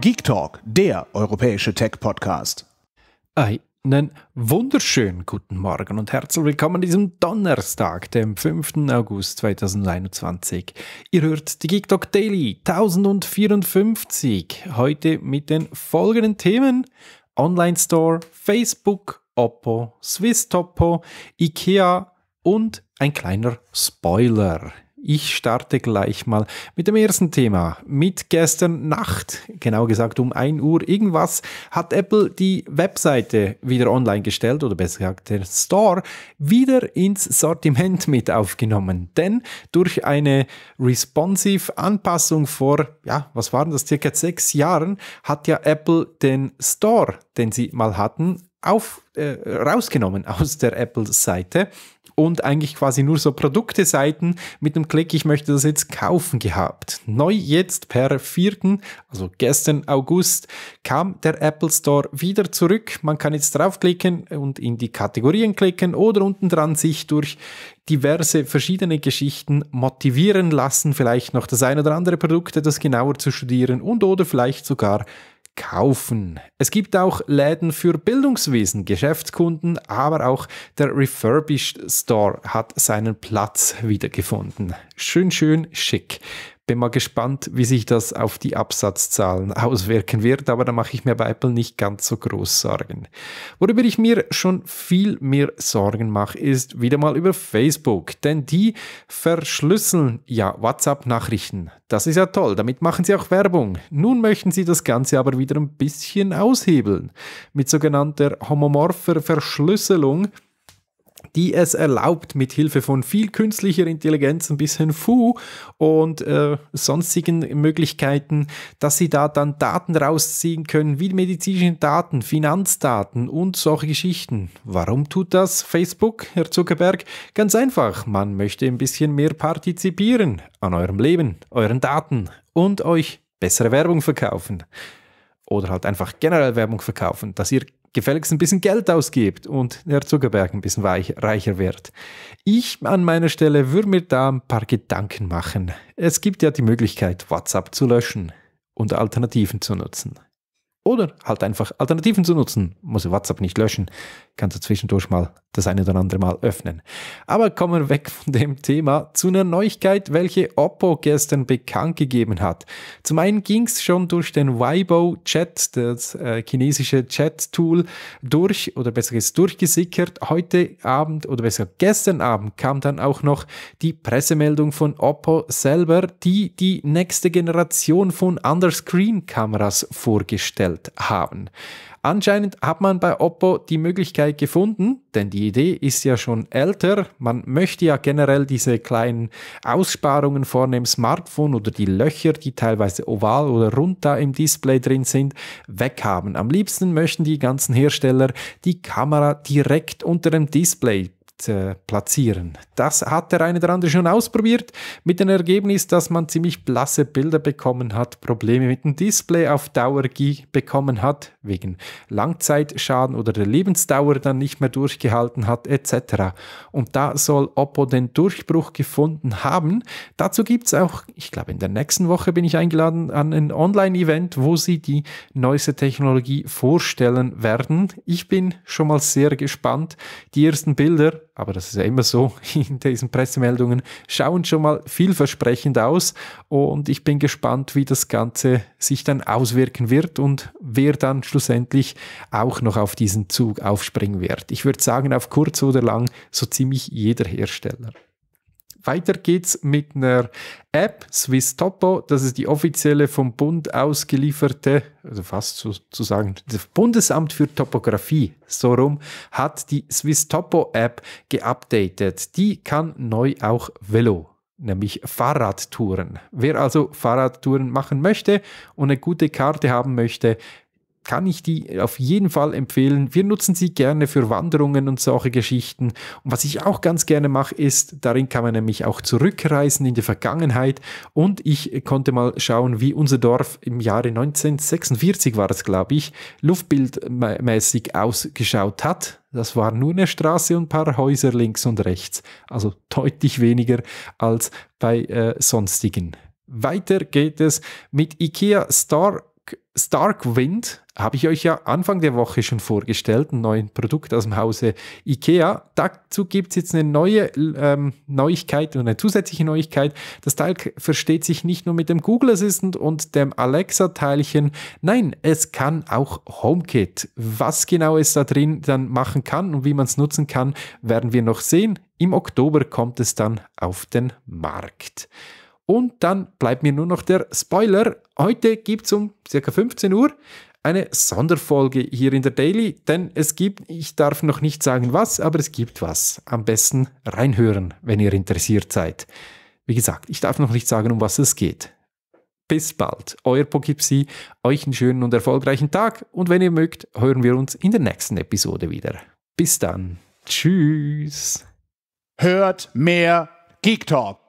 Geek Talk, der europäische Tech-Podcast. Einen wunderschönen guten Morgen und herzlich willkommen an diesem Donnerstag, dem 5. August 2021. Ihr hört die Geek Talk Daily 1054. Heute mit den folgenden Themen: Online Store, Facebook, Oppo, Swiss Topo, IKEA und ein kleiner Spoiler. Ich starte gleich mal mit dem ersten Thema. Mit gestern Nacht, genau gesagt um 1 Uhr irgendwas, hat Apple die Webseite wieder online gestellt oder besser gesagt der Store wieder ins Sortiment mit aufgenommen. Denn durch eine responsive Anpassung vor, ja, was waren das, circa sechs Jahren, hat ja Apple den Store, den sie mal hatten, auf, äh, rausgenommen aus der Apple-Seite und eigentlich quasi nur so Produkte-Seiten mit einem Klick, ich möchte das jetzt kaufen gehabt. Neu jetzt per 4., also gestern August, kam der Apple Store wieder zurück. Man kann jetzt draufklicken und in die Kategorien klicken oder unten dran sich durch diverse verschiedene Geschichten motivieren lassen, vielleicht noch das ein oder andere Produkt etwas genauer zu studieren und oder vielleicht sogar kaufen. Es gibt auch Läden für Bildungswesen, Geschäftskunden, aber auch der Refurbished Store hat seinen Platz wiedergefunden. Schön, schön, schick. Bin mal gespannt, wie sich das auf die Absatzzahlen auswirken wird, aber da mache ich mir bei Apple nicht ganz so groß Sorgen. Worüber ich mir schon viel mehr Sorgen mache, ist wieder mal über Facebook, denn die verschlüsseln ja WhatsApp-Nachrichten. Das ist ja toll, damit machen sie auch Werbung. Nun möchten sie das Ganze aber wieder ein bisschen aushebeln. Mit sogenannter homomorpher Verschlüsselung die es erlaubt, mit Hilfe von viel künstlicher Intelligenz, ein bisschen Fu und äh, sonstigen Möglichkeiten, dass sie da dann Daten rausziehen können, wie medizinische Daten, Finanzdaten und solche Geschichten. Warum tut das Facebook, Herr Zuckerberg? Ganz einfach, man möchte ein bisschen mehr partizipieren an eurem Leben, euren Daten und euch bessere Werbung verkaufen. Oder halt einfach generell Werbung verkaufen, dass ihr gefälligst ein bisschen Geld ausgibt und Herr Zuckerberg ein bisschen weich, reicher wird. Ich an meiner Stelle würde mir da ein paar Gedanken machen. Es gibt ja die Möglichkeit, WhatsApp zu löschen und Alternativen zu nutzen. Oder halt einfach Alternativen zu nutzen. Muss WhatsApp nicht löschen. Kannst du zwischendurch mal das eine oder andere Mal öffnen. Aber kommen wir weg von dem Thema zu einer Neuigkeit, welche Oppo gestern bekannt gegeben hat. Zum einen ging es schon durch den Weibo Chat, das äh, chinesische Chat-Tool, durch oder besser gesagt durchgesickert. Heute Abend oder besser gestern Abend kam dann auch noch die Pressemeldung von Oppo selber, die die nächste Generation von Underscreen-Kameras vorgestellt Geld haben. Anscheinend hat man bei Oppo die Möglichkeit gefunden, denn die Idee ist ja schon älter. Man möchte ja generell diese kleinen Aussparungen vorne im Smartphone oder die Löcher, die teilweise oval oder rund da im Display drin sind, weghaben. Am liebsten möchten die ganzen Hersteller die Kamera direkt unter dem Display äh, platzieren. Das hat der eine oder andere schon ausprobiert, mit dem Ergebnis, dass man ziemlich blasse Bilder bekommen hat, Probleme mit dem Display auf Dauer bekommen hat, wegen Langzeitschaden oder der Lebensdauer dann nicht mehr durchgehalten hat, etc. Und da soll Oppo den Durchbruch gefunden haben. Dazu gibt es auch, ich glaube, in der nächsten Woche bin ich eingeladen an ein Online-Event, wo sie die neueste Technologie vorstellen werden. Ich bin schon mal sehr gespannt. Die ersten Bilder aber das ist ja immer so in diesen Pressemeldungen, schauen schon mal vielversprechend aus und ich bin gespannt, wie das Ganze sich dann auswirken wird und wer dann schlussendlich auch noch auf diesen Zug aufspringen wird. Ich würde sagen, auf kurz oder lang so ziemlich jeder Hersteller. Weiter geht's mit einer App, Swiss Topo. Das ist die offizielle vom Bund ausgelieferte, also fast sozusagen das Bundesamt für Topografie, so rum, hat die Swiss Topo App geupdatet. Die kann neu auch Velo nämlich Fahrradtouren. Wer also Fahrradtouren machen möchte und eine gute Karte haben möchte, kann ich die auf jeden Fall empfehlen. Wir nutzen sie gerne für Wanderungen und solche Geschichten. Und was ich auch ganz gerne mache, ist, darin kann man nämlich auch zurückreisen in die Vergangenheit. Und ich konnte mal schauen, wie unser Dorf im Jahre 1946 war es, glaube ich, luftbildmäßig ausgeschaut hat. Das war nur eine Straße und ein paar Häuser links und rechts. Also deutlich weniger als bei äh, sonstigen. Weiter geht es mit IKEA Store. Stark Wind habe ich euch ja Anfang der Woche schon vorgestellt, ein neues Produkt aus dem Hause IKEA. Dazu gibt es jetzt eine neue ähm, Neuigkeit und eine zusätzliche Neuigkeit. Das Teil versteht sich nicht nur mit dem Google Assistant und dem Alexa-Teilchen. Nein, es kann auch HomeKit. Was genau es da drin dann machen kann und wie man es nutzen kann, werden wir noch sehen. Im Oktober kommt es dann auf den Markt. Und dann bleibt mir nur noch der Spoiler. Heute gibt es um ca. 15 Uhr eine Sonderfolge hier in der Daily, denn es gibt, ich darf noch nicht sagen was, aber es gibt was. Am besten reinhören, wenn ihr interessiert seid. Wie gesagt, ich darf noch nicht sagen, um was es geht. Bis bald, euer Pogipsi, euch einen schönen und erfolgreichen Tag und wenn ihr mögt, hören wir uns in der nächsten Episode wieder. Bis dann. Tschüss. Hört mehr Geek Talk.